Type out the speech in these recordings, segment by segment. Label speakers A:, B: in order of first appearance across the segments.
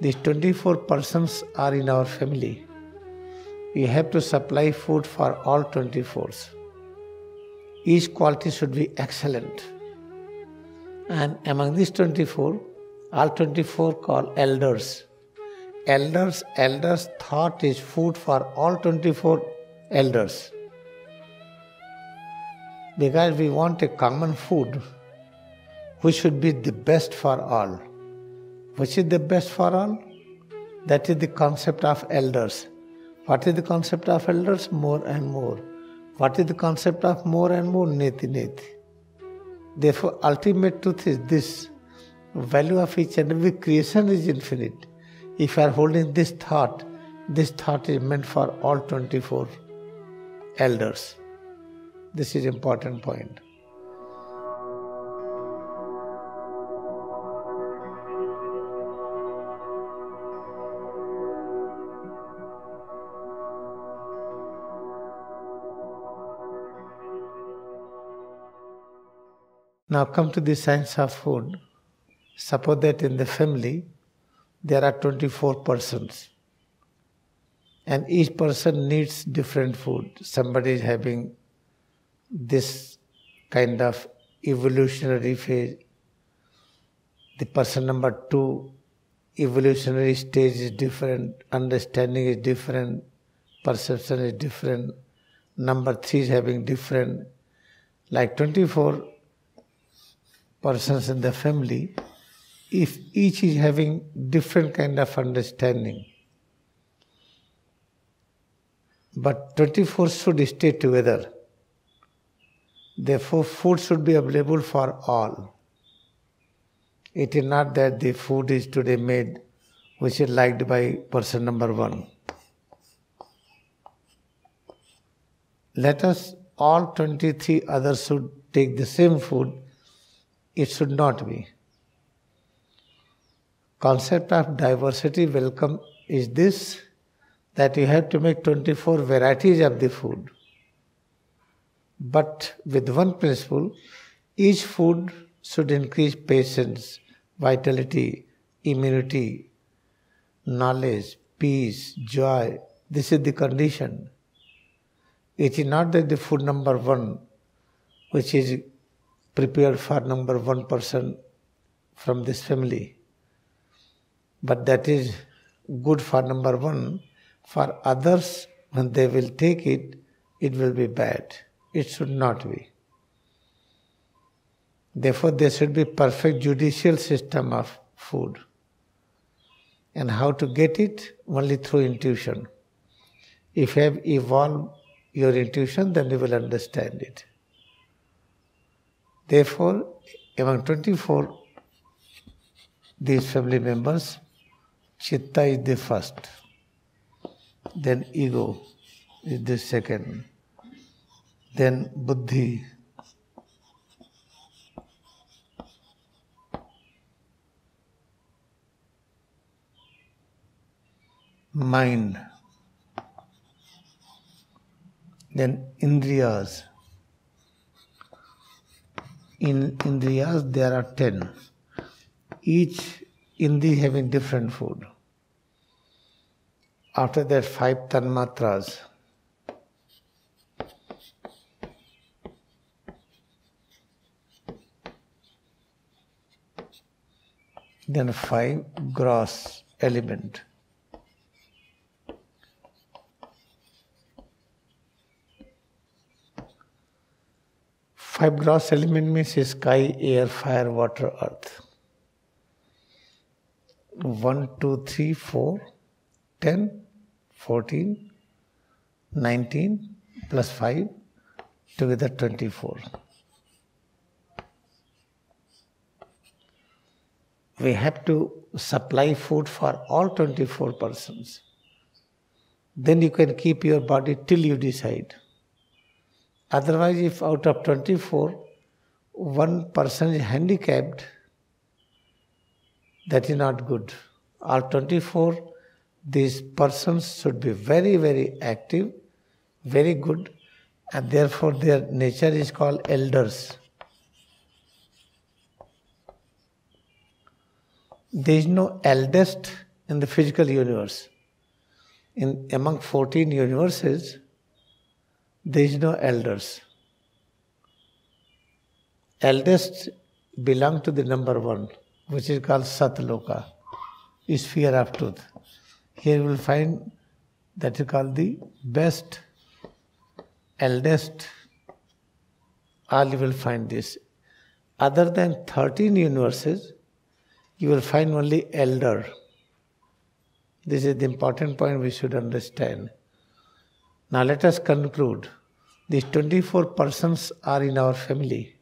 A: These 24 persons are in our family. We have to supply food for all 24. Each quality should be excellent. And among these 24, all 24 call elders. Elders, elders' thought is food for all 24 elders. Because we want a common food which should be the best for all which is the best for all? That is the concept of elders. What is the concept of elders? More and more. What is the concept of more and more? Neti neti. Therefore, ultimate truth is this value of each and every creation is infinite. If you are holding this thought, this thought is meant for all 24 elders. This is important point. Now come to the science of food. Suppose that in the family there are 24 persons and each person needs different food. Somebody is having this kind of evolutionary phase. The person number two, evolutionary stage is different, understanding is different, perception is different, number three is having different. Like 24 persons in the family if each is having different kind of understanding. But 24 should stay together. Therefore, food should be available for all. It is not that the food is today made which is liked by person number one. Let us all 23 others should take the same food it should not be. Concept of diversity welcome is this that you have to make 24 varieties of the food. But with one principle, each food should increase patience, vitality, immunity, knowledge, peace, joy. This is the condition. It is not that the food number one, which is prepared for number one person from this family. But that is good for number one. For others, when they will take it, it will be bad. It should not be. Therefore, there should be perfect judicial system of food. And how to get it? Only through intuition. If you have evolved your intuition, then you will understand it. Therefore, among 24 these family members, Chitta is the first, then ego is the second, then Buddhi, mind, then Indriyas in Indriyas, there are ten. Each Indi having different food. After that, five tanmatras. Then five gross element. Five gross elements means sky, air, fire, water, earth. One, two, three, four, ten, fourteen, nineteen plus 5 together 24. We have to supply food for all 24 persons. Then you can keep your body till you decide. Otherwise, if out of 24, one person is handicapped, that is not good. Out 24, these persons should be very, very active, very good, and therefore their nature is called elders. There is no eldest in the physical universe. In among 14 universes, there is no elders. Eldest belong to the number one, which is called Satloka, sphere of truth. Here you will find that is called the best, eldest, all you will find this. Other than 13 universes, you will find only elder. This is the important point we should understand. Now let us conclude. These 24 persons are in our family.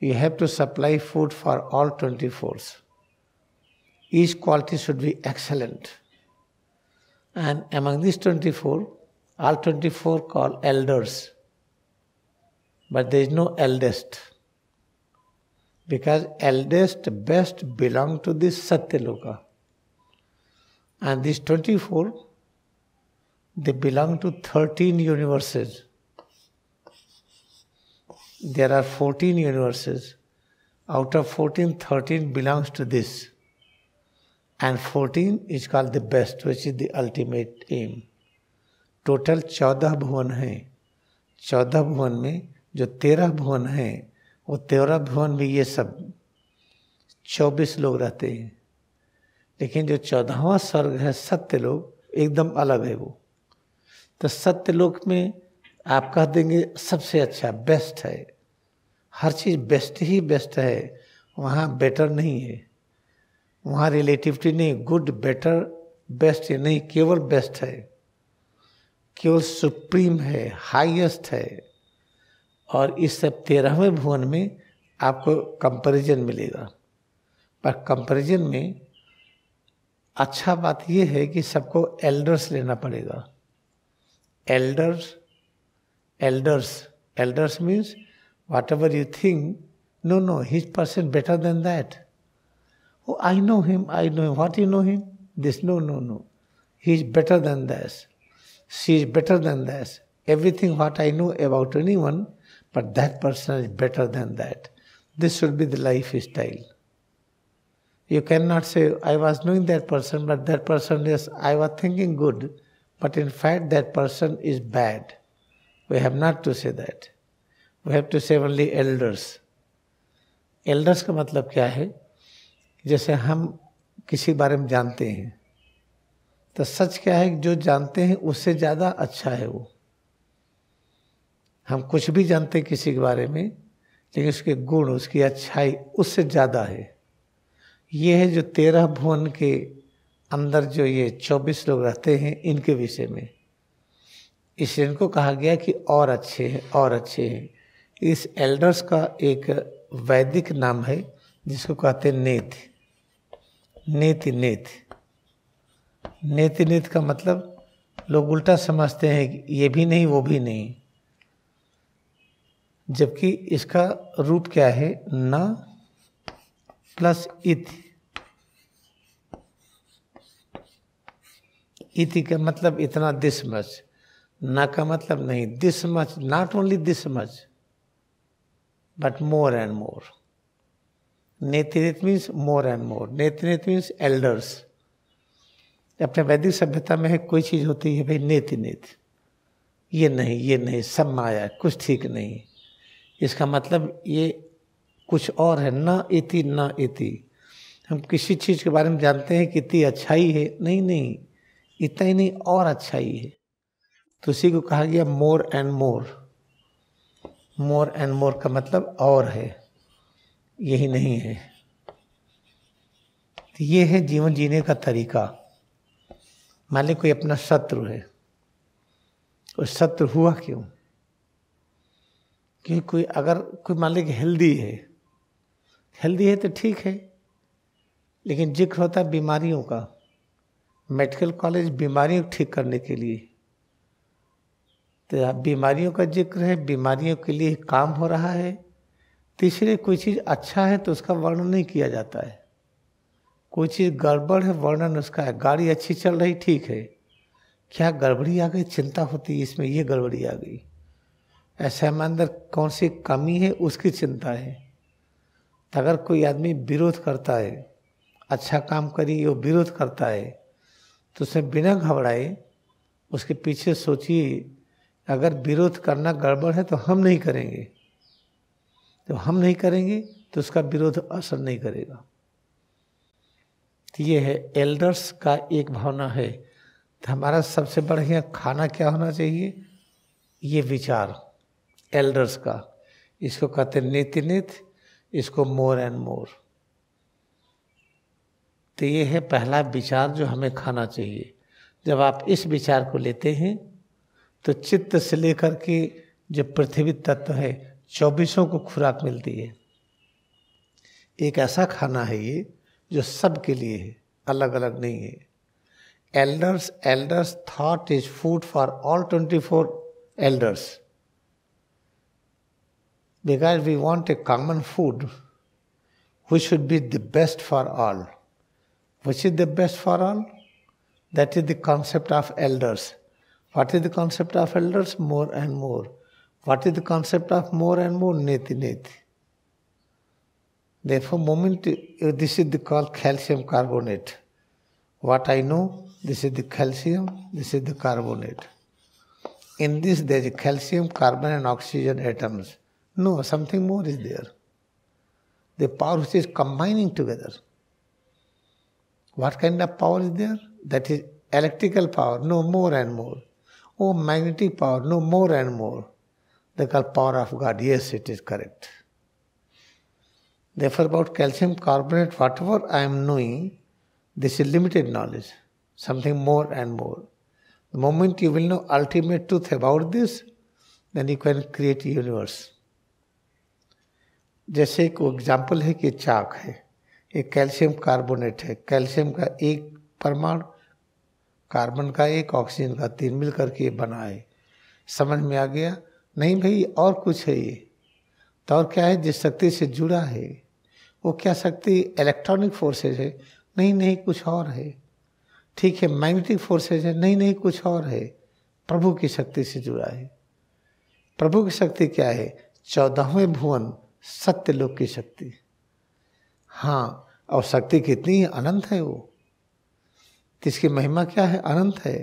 A: We have to supply food for all 24. Each quality should be excellent. And among these 24, all 24 call elders. But there is no eldest. Because eldest, best belong to this Satyaloka. And these 24 They belong to 13 universes. There are 14 universes. Out of 14, 13 belongs to this. And 14 is called the best, which is the ultimate aim. Total 14 bhuvan hai. 14 bhuvan mein jo 13 bhuvan hai, wo 13 bhuvan mein ye sab 24 log rehte hain. लेकिन जो चौदहवा स्वर्ग है सत्य लोग एकदम अलग है वो तो सत्य लोक में आप कह देंगे सबसे अच्छा बेस्ट है हर चीज़ बेस्ट ही बेस्ट है वहाँ बेटर नहीं है वहाँ रिलेटिविटी नहीं गुड बेटर बेस्ट ये नहीं केवल बेस्ट है केवल सुप्रीम है हाईएस्ट है और इस सब तेरहवें भुवन में आपको कंपैरिजन मिलेगा पर कंपैरिजन में अच्छा बात यह है कि सबको एल्डर्स लेना पड़ेगा elders, elders, elders means whatever you think, no, no, his person better than that. Oh, I know him, I know him. What you know him? This, no, no, no. He is better than this. She is better than this. Everything what I know about anyone, but that person is better than that. This should be the lifestyle. You cannot say, I was knowing that person, but that person, yes, I was thinking good. but in fact that person is bad. We have not to say that. We have to say only elders. Elders का मतलब क्या है जैसे हम किसी बारे में जानते हैं तो सच क्या है जो जानते हैं उससे ज़्यादा अच्छा है वो हम कुछ भी जानते हैं किसी के बारे में लेकिन उसके गुण उसकी अच्छाई उससे ज़्यादा है ये है जो तेरह भुवन के अंदर जो ये चौबीस लोग रहते हैं इनके विषय में इस इनको कहा गया कि और अच्छे हैं और अच्छे हैं इस एल्डर्स का एक वैदिक नाम है जिसको कहते हैं नेत नेत नेत नेत नेत का मतलब लोग उल्टा समझते हैं कि ये भी नहीं वो भी नहीं जबकि इसका रूप क्या है ना प्लस इति इति का मतलब इतना दिस मच ना का मतलब नहीं this much not only this much but more and more नेतृत्व मीन्स मोर एंड मोर नेतृत्व मीन्स एल्डर्स अपने वैदिक सभ्यता में है कोई चीज़ होती है भाई नेति नेति ये नहीं ये नहीं सब माया कुछ ठीक नहीं इसका मतलब ये कुछ और है ना इति ना इति हम किसी चीज़ के बारे में जानते हैं कि इति अच्छाई है नहीं नहीं इतना ही नहीं और अच्छा ही है तो उसी को कहा गया मोर एंड मोर मोर एंड मोर का मतलब और है यही नहीं है तो ये है जीवन जीने का तरीका मान कोई अपना शत्रु है और शत्रु हुआ क्यों क्योंकि कोई अगर कोई मान लें हेल्दी है हेल्दी है तो ठीक है लेकिन जिक्र होता है बीमारियों का मेडिकल कॉलेज बीमारियों को ठीक करने के लिए तो बीमारियों का जिक्र है बीमारियों के लिए काम हो रहा है तीसरे कोई चीज़ अच्छा है तो उसका वर्णन नहीं किया जाता है कोई चीज़ गड़बड़ है वर्णन उसका है गाड़ी अच्छी चल रही ठीक है क्या गड़बड़ी आ गई चिंता होती है इसमें ये गड़बड़ी आ गई ऐसा में अंदर कौन सी कमी है उसकी चिंता है तो अगर कोई आदमी विरोध करता है अच्छा काम करिए वो विरोध करता है तो उसे बिना घबराए उसके पीछे सोचिए अगर विरोध करना गड़बड़ है तो हम नहीं करेंगे जब तो हम नहीं करेंगे तो उसका विरोध असर नहीं करेगा तो ये है एल्डर्स का एक भावना है तो हमारा सबसे बढ़िया खाना क्या होना चाहिए ये विचार एल्डर्स का इसको कहते नित्य नित्य इसको मोर एंड मोर तो ये है पहला विचार जो हमें खाना चाहिए जब आप इस विचार को लेते हैं तो चित्त से लेकर के जो पृथ्वी तत्व है चौबीसों को खुराक मिलती है एक ऐसा खाना है ये जो सबके लिए है अलग अलग नहीं है elders elders thought is food for all twenty four elders because we want a common food we should be the best for all. Which is the best for all? That is the concept of elders. What is the concept of elders? More and more. What is the concept of more and more? Neti neti. Therefore, moment uh, this is the called calcium carbonate. What I know, this is the calcium, this is the carbonate. In this, there is calcium, carbon, and oxygen atoms. No, something more is there. The power which is combining together. What kind of power is there? That is electrical power, no more and more. Oh, magnetic power, no more and more. They call power of God. Yes, it is correct. Therefore, about calcium carbonate, whatever I am knowing, this is limited knowledge, something more and more. The moment you will know ultimate truth about this, then you can create universe. जैसे एक example है कि चाक है एक calcium carbonate है calcium का एक परमाणु कार्बन का एक ऑक्सीजन का तीन मिल करके ये बना है समझ में आ गया नहीं भाई और कुछ है ये तो और क्या है जिस शक्ति से जुड़ा है वो क्या शक्ति इलेक्ट्रॉनिक फोर्सेज है नहीं नहीं कुछ और है ठीक है मैग्नेटिक फोर्सेज है नहीं नहीं कुछ और है प्रभु की शक्ति से जुड़ा है प्रभु की शक्ति क्या है चौदहवें भुवन सत्य लोक की शक्ति हाँ और शक्ति कितनी अनंत है वो तो इसकी महिमा क्या है अनंत है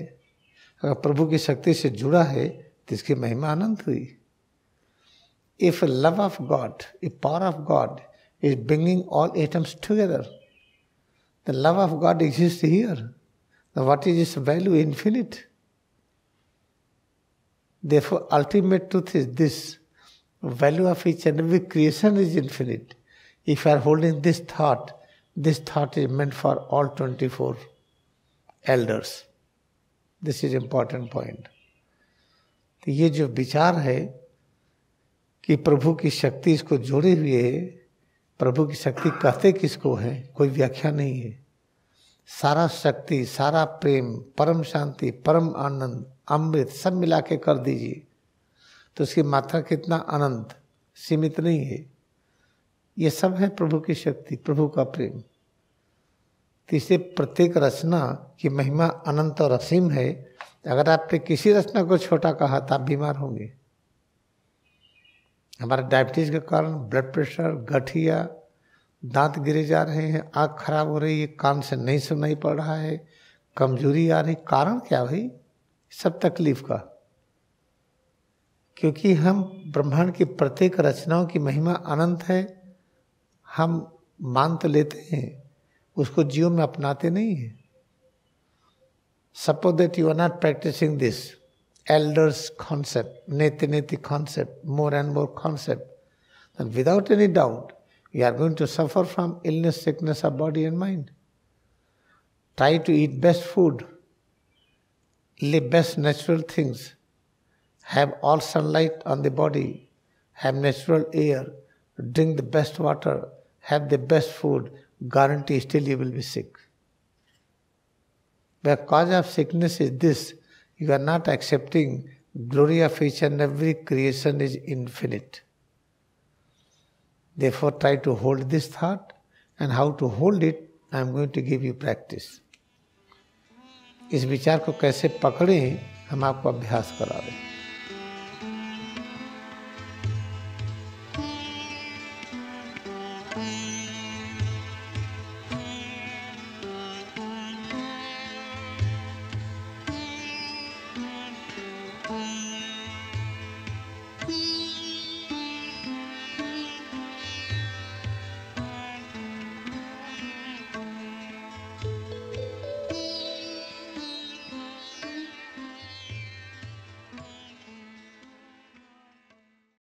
A: अगर प्रभु की शक्ति से जुड़ा है तो इसकी महिमा अनंत हुई if love of God a power of God is bringing all atoms together the love of God exist here the what is is value infinite the ultimate ultimate is is this value of each and creation is infinite if are holding this thought This thought is meant for all 24 elders. This is important point. तो ये जो विचार है कि प्रभु की शक्ति इसको जोड़े हुए है प्रभु की शक्ति कहते किसको है कोई व्याख्या नहीं है सारा शक्ति सारा प्रेम परम शांति परम आनंद अमृत सब मिला के कर दीजिए तो उसकी मात्रा कितना अनंत सीमित नहीं है ये सब है प्रभु की शक्ति प्रभु का प्रेम तीसरे तो प्रत्येक रचना की महिमा अनंत और असीम है अगर आपने किसी रचना को छोटा कहा तो आप बीमार होंगे हमारे डायबिटीज़ के कारण ब्लड प्रेशर गठिया दांत गिरे जा रहे हैं आँख खराब हो रही है कान से नहीं सुनाई पड़ रहा है कमजोरी आ रही कारण क्या भाई सब तकलीफ का क्योंकि हम ब्रह्मांड की प्रत्येक रचनाओं की महिमा अनंत है हम मान तो लेते हैं उसको जीवन में अपनाते नहीं हैं suppose that you are not practising this elders concept neti neti concept more and more concept without any doubt you are going to suffer from illness sickness of body and mind try to eat best food ले best natural things have all sunlight on the body have natural air drink the best water have the best food, guarantee still you will be sick. The cause of sickness is this you are not accepting glory of each and every creation is infinite. Therefore, try to hold this thought and how to hold it, I am going to give you practice. इस विचार को कैसे पकड़ें हम आपको अभ्यास करा रहे हैं Mm-hmm.